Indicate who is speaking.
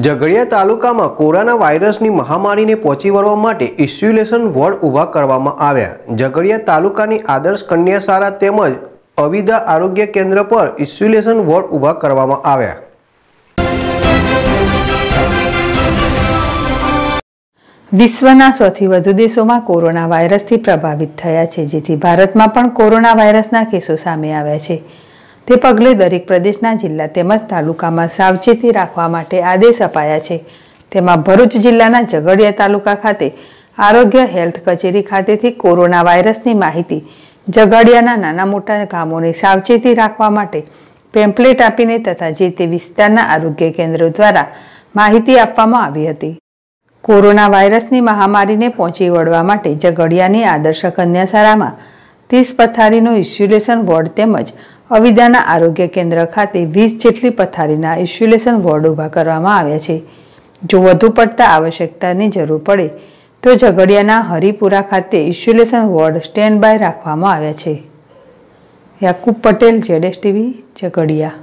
Speaker 1: ઝઘડિયા તાલુકામાં કોરોના વાયરસની મહામારીને પહોંચી વળવા માટે ઇસ્યુલેશન વોર્ડ ઊભા કરવામાં આવ્યા ઝઘડિયા તાલુકાની આદર્શ કન્યા તેમજ અવિદા આરોગ્ય કેન્દ્ર પર ઇન્સ્યુલેશન વોર્ડ ઊભા કરવામાં આવ્યા
Speaker 2: વિશ્વના સૌથી વધુ દેશોમાં કોરોના વાયરસથી પ્રભાવિત થયા છે જેથી ભારતમાં પણ કોરોના વાયરસના કેસો સામે આવ્યા છે તે પગલે દરેક પ્રદેશના જિલ્લા તેમજ તાલુકામાં સાવચેતી રાખવા માટે આદેશ અપાયા છે તેમાં ભરૂચ જિલ્લાના ઝઘડિયા તાલુકા ખાતે આરોગ્ય હેલ્થ કચેરી ખાતેથી કોરોના વાયરસની માહિતી ઝઘડિયાના નાના મોટા ગામોને સાવચેતી રાખવા માટે પેમ્પલેટ આપીને તથા જે તે વિસ્તારના આરોગ્ય કેન્દ્રો દ્વારા માહિતી આપવામાં આવી હતી કોરોના વાયરસની મહામારીને પહોંચી વળવા માટે ઝઘડિયાની આદર્શ કન્યાશાળામાં ત્રીસ પથારીનો ઇસ્યુલેશન વોર્ડ તેમજ અવિદાના આરોગ્ય કેન્દ્ર ખાતે વીસ જેટલી પથારીના ઇન્સ્યુલેશન વોર્ડ ઊભા કરવામાં આવ્યા છે જો વધુ પડતા આવશ્યકતાની જરૂર પડે તો ઝઘડિયાના હરિપુરા ખાતે ઇન્સ્યુલેશન વોર્ડ સ્ટેન્ડ બાય રાખવામાં આવ્યા છે યાકુબ પટેલ જેડેસ ટીવી ઝઘડિયા